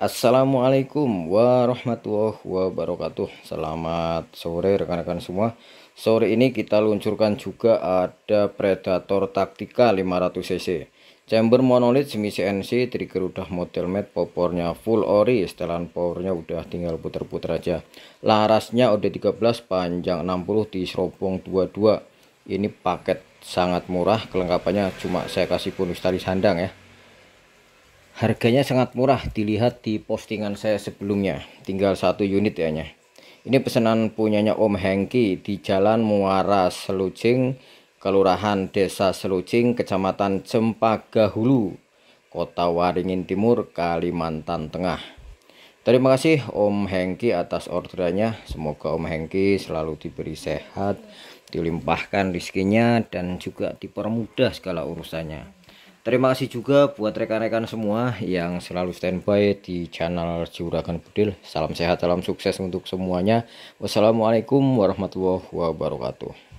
Assalamualaikum warahmatullahi wabarakatuh Selamat sore rekan-rekan semua Sore ini kita luncurkan juga ada Predator Taktika 500cc Chamber monolith semi CNC Trigger udah model matte Popornya full ori Setelan powernya udah tinggal puter-puter aja Larasnya udah 13 panjang 60 di seropong 22 Ini paket sangat murah Kelengkapannya cuma saya kasih bonus tali sandang ya Harganya sangat murah dilihat di postingan saya sebelumnya. Tinggal satu unit ya. -nya. Ini pesanan punyanya Om Hengki di Jalan Muara Selucing, Kelurahan Desa Selucing, Kecamatan Cempaka Hulu, Kota Waringin Timur, Kalimantan Tengah. Terima kasih Om Hengki atas orderannya. Semoga Om Hengki selalu diberi sehat, dilimpahkan rizkinya dan juga dipermudah segala urusannya. Terima kasih juga buat rekan-rekan semua yang selalu standby di channel Juragan Budil. Salam sehat, salam sukses untuk semuanya. Wassalamualaikum warahmatullahi wabarakatuh.